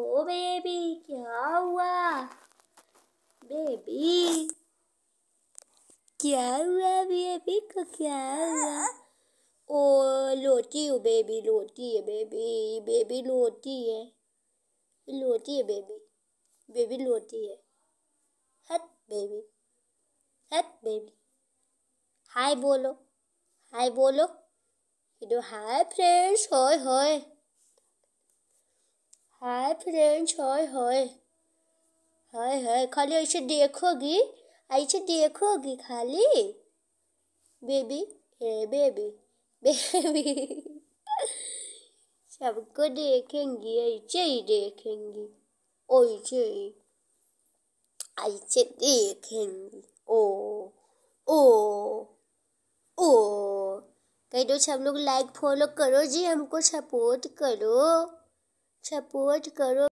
ओ baby क्या हुआ baby क्या हुआ बेबी को क्या हुआ ओ लोटी हूँ बेबी लोटी है बेबी बेबी लोटी है लोटी है बेबी बेबी लोटी है हट बेबी हट बेबी हाय बोलो हाय बोलो ये तो हाय फ्रेंड्स होय होय हाय फ्रेंड्स हाय हाय हाय हाय खाली ऐसे देखोगी ऐसे देखोगी खाली बेबी हे बेबी बेबी सबको देखेंगी ऐसे ही देखेंगी ऐसे ही ऐसे देखेंगी ओ ओ ओ कह दो सब लोग लाइक फॉलो करो जी हमको सपोर्ट करो सपोर्ट करो